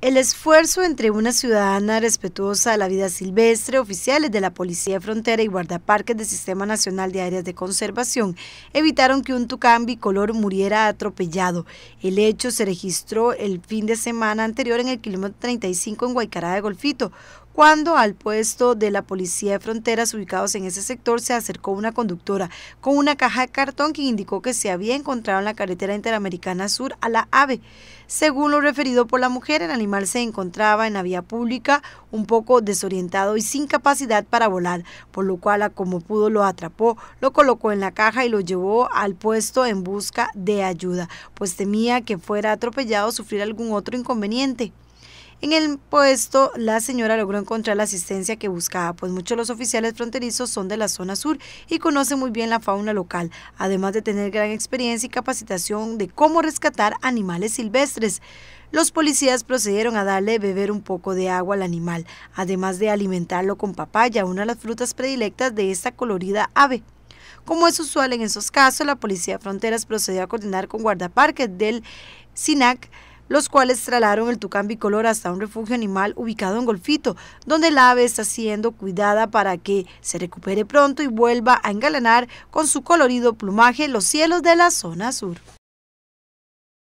El esfuerzo entre una ciudadana respetuosa de la vida silvestre, oficiales de la Policía de Frontera y guardaparques del Sistema Nacional de Áreas de Conservación evitaron que un tucán bicolor muriera atropellado. El hecho se registró el fin de semana anterior en el kilómetro 35 en Guaycará de Golfito, cuando al puesto de la Policía de Fronteras ubicados en ese sector se acercó una conductora con una caja de cartón que indicó que se había encontrado en la carretera interamericana sur a la AVE. Según lo referido por la mujer, el animal se encontraba en la vía pública un poco desorientado y sin capacidad para volar, por lo cual como pudo lo atrapó, lo colocó en la caja y lo llevó al puesto en busca de ayuda, pues temía que fuera atropellado o sufrir algún otro inconveniente. En el puesto, la señora logró encontrar la asistencia que buscaba, pues muchos de los oficiales fronterizos son de la zona sur y conocen muy bien la fauna local, además de tener gran experiencia y capacitación de cómo rescatar animales silvestres. Los policías procedieron a darle beber un poco de agua al animal, además de alimentarlo con papaya, una de las frutas predilectas de esta colorida ave. Como es usual en esos casos, la Policía Fronteras procedió a coordinar con guardaparques del SINAC los cuales trasladaron el tucán bicolor hasta un refugio animal ubicado en Golfito, donde la ave está siendo cuidada para que se recupere pronto y vuelva a engalanar con su colorido plumaje los cielos de la zona sur.